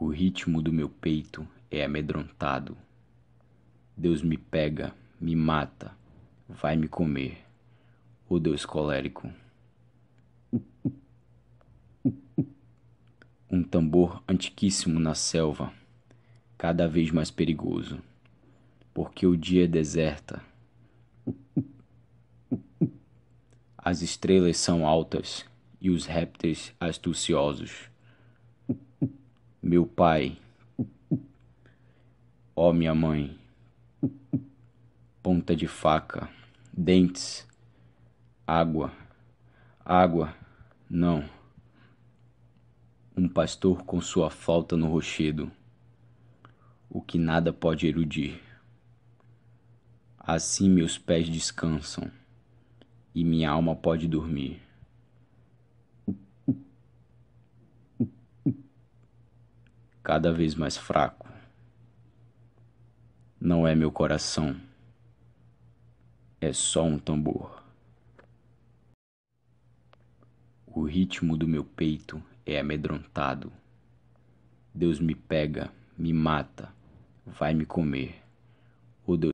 O ritmo do meu peito é amedrontado. Deus me pega, me mata, vai me comer. O Deus colérico. Um tambor antiquíssimo na selva, cada vez mais perigoso, porque o dia é deserta. As estrelas são altas e os répteis astuciosos meu pai, ó oh, minha mãe, ponta de faca, dentes, água, água, não. Um pastor com sua flauta no rochedo, o que nada pode erudir. Assim meus pés descansam e minha alma pode dormir. cada vez mais fraco. Não é meu coração, é só um tambor. O ritmo do meu peito é amedrontado. Deus me pega, me mata, vai me comer. o Deus.